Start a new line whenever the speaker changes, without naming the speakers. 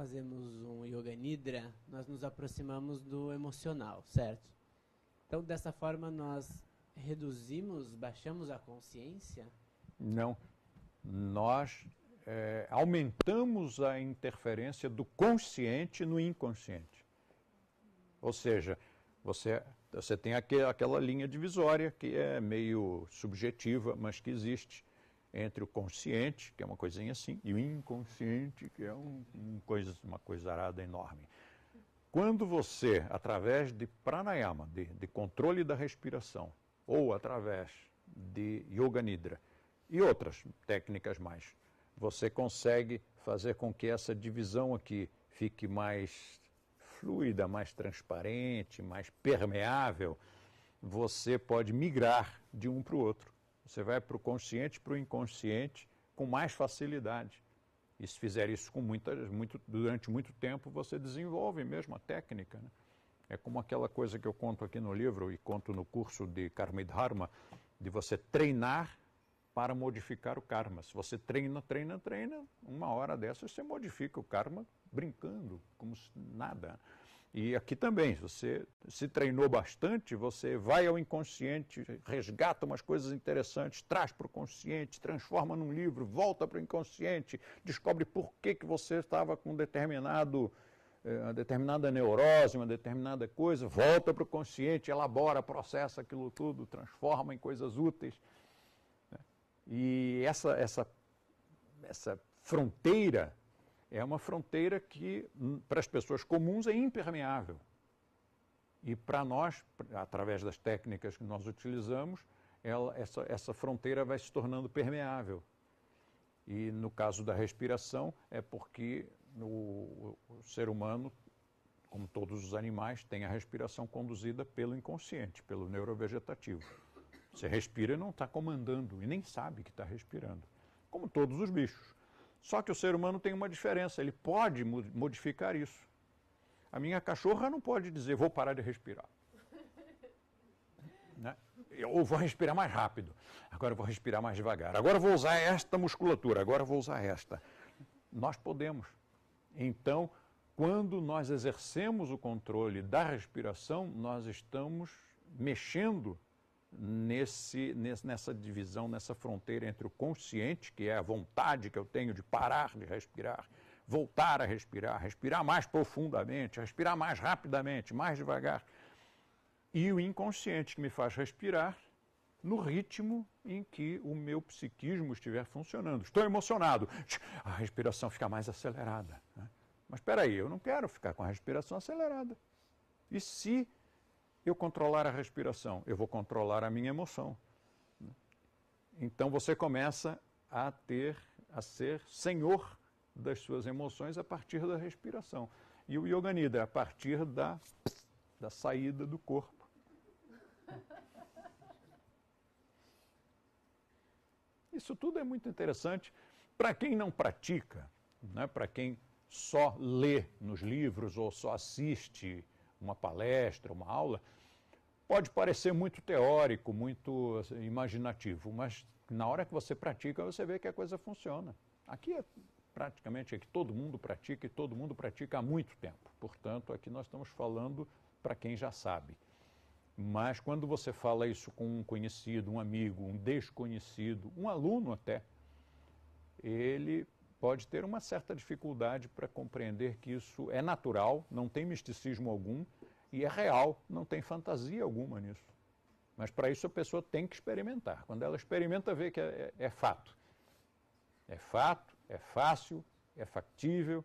fazemos um Yoga Nidra, nós nos aproximamos do emocional, certo? Então, dessa forma, nós reduzimos, baixamos a consciência? Não. Nós é, aumentamos a interferência do consciente no inconsciente. Ou seja, você, você tem aquele, aquela linha divisória que é meio subjetiva, mas que existe entre o consciente, que é uma coisinha assim, e o inconsciente, que é um, um coisa, uma enorme. Quando você, através de pranayama, de, de controle da respiração, ou através de yoga nidra e outras técnicas mais, você consegue fazer com que essa divisão aqui fique mais fluida, mais transparente, mais permeável, você pode migrar de um para o outro você vai para o consciente, para o inconsciente, com mais facilidade. E se fizer isso com muita, muito, durante muito tempo, você desenvolve mesmo a técnica. Né? É como aquela coisa que eu conto aqui no livro e conto no curso de Karma e Dharma, de você treinar para modificar o karma. Se você treina, treina, treina, uma hora dessa você modifica o karma brincando, como se nada. E aqui também, se você se treinou bastante, você vai ao inconsciente, resgata umas coisas interessantes, traz para o consciente, transforma num livro, volta para o inconsciente, descobre por que, que você estava com determinado, eh, uma determinada neurose, uma determinada coisa, volta para o consciente, elabora, processa aquilo tudo, transforma em coisas úteis. Né? E essa, essa, essa fronteira é uma fronteira que, hum, para as pessoas comuns, é impermeável. E para nós, através das técnicas que nós utilizamos, ela, essa, essa fronteira vai se tornando permeável. E no caso da respiração, é porque o, o ser humano, como todos os animais, tem a respiração conduzida pelo inconsciente, pelo neurovegetativo. Você respira e não está comandando, e nem sabe que está respirando, como todos os bichos. Só que o ser humano tem uma diferença, ele pode modificar isso. A minha cachorra não pode dizer, vou parar de respirar. né? Ou vou respirar mais rápido, agora vou respirar mais devagar, agora vou usar esta musculatura, agora vou usar esta. Nós podemos. Então, quando nós exercemos o controle da respiração, nós estamos mexendo nesse, nessa divisão, nessa fronteira entre o consciente, que é a vontade que eu tenho de parar de respirar, voltar a respirar, respirar mais profundamente, respirar mais rapidamente, mais devagar, e o inconsciente que me faz respirar no ritmo em que o meu psiquismo estiver funcionando. Estou emocionado, a respiração fica mais acelerada. Né? Mas espera aí, eu não quero ficar com a respiração acelerada. E se eu controlar a respiração, eu vou controlar a minha emoção. Então você começa a ter, a ser senhor das suas emoções a partir da respiração. E o yoga nidra é a partir da, da saída do corpo. Isso tudo é muito interessante para quem não pratica, né? para quem só lê nos livros ou só assiste uma palestra, uma aula, pode parecer muito teórico, muito assim, imaginativo, mas na hora que você pratica, você vê que a coisa funciona. Aqui é praticamente é que todo mundo pratica e todo mundo pratica há muito tempo. Portanto, aqui nós estamos falando para quem já sabe. Mas quando você fala isso com um conhecido, um amigo, um desconhecido, um aluno até, ele pode ter uma certa dificuldade para compreender que isso é natural, não tem misticismo algum e é real, não tem fantasia alguma nisso. Mas para isso a pessoa tem que experimentar. Quando ela experimenta, vê que é, é, é fato. É fato, é fácil, é factível,